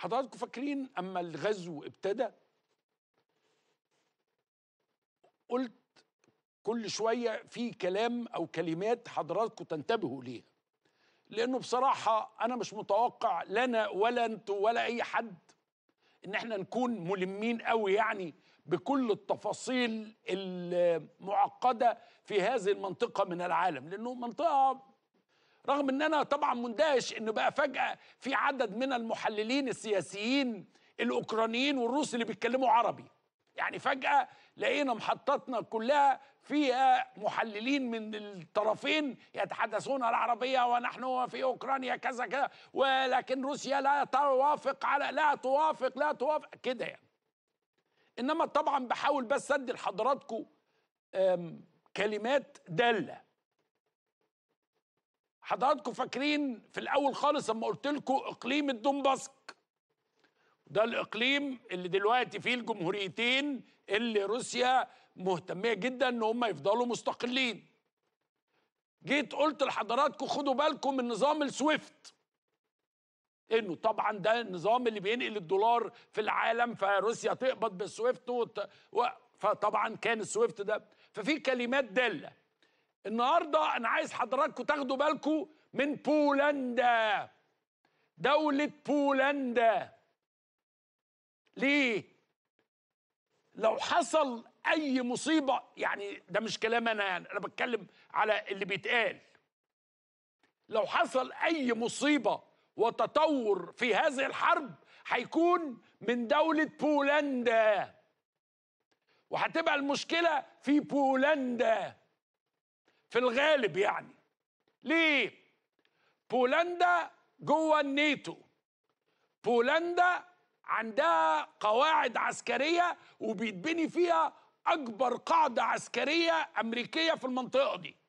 حضراتكم فاكرين اما الغزو ابتدى قلت كل شويه في كلام او كلمات حضراتكم تنتبهوا ليها لانه بصراحه انا مش متوقع لنا ولا انتوا ولا اي حد ان احنا نكون ملمين قوي يعني بكل التفاصيل المعقده في هذه المنطقه من العالم لانه منطقه رغم ان انا طبعا مندهش انه بقى فجاه في عدد من المحللين السياسيين الاوكرانيين والروس اللي بيتكلموا عربي يعني فجاه لقينا محطتنا كلها فيها محللين من الطرفين يتحدثون العربيه ونحن في اوكرانيا كذا كذا ولكن روسيا لا توافق على لا توافق لا توافق كده يعني انما طبعا بحاول بس ادي لحضراتكم كلمات داله حضراتكم فاكرين في الاول خالص لما قلت لكم اقليم الدنبسك ده الاقليم اللي دلوقتي فيه الجمهوريتين اللي روسيا مهتميه جدا ان هم يفضلوا مستقلين جيت قلت لحضراتكم خدوا بالكم من نظام السويفت انه طبعا ده النظام اللي بينقل الدولار في العالم فروسيا تقبض بالسويفت وت... و... فطبعا كان السويفت ده ففي كلمات داله النهارده انا عايز حضراتكم تاخدوا بالكم من بولندا دولة بولندا ليه؟ لو حصل أي مصيبة يعني ده مش كلام أنا يعني أنا بتكلم على اللي بيتقال لو حصل أي مصيبة وتطور في هذه الحرب هيكون من دولة بولندا وهتبقى المشكلة في بولندا في الغالب يعني ليه بولندا جوه الناتو بولندا عندها قواعد عسكريه وبيتبني فيها اكبر قاعده عسكريه امريكيه في المنطقه دي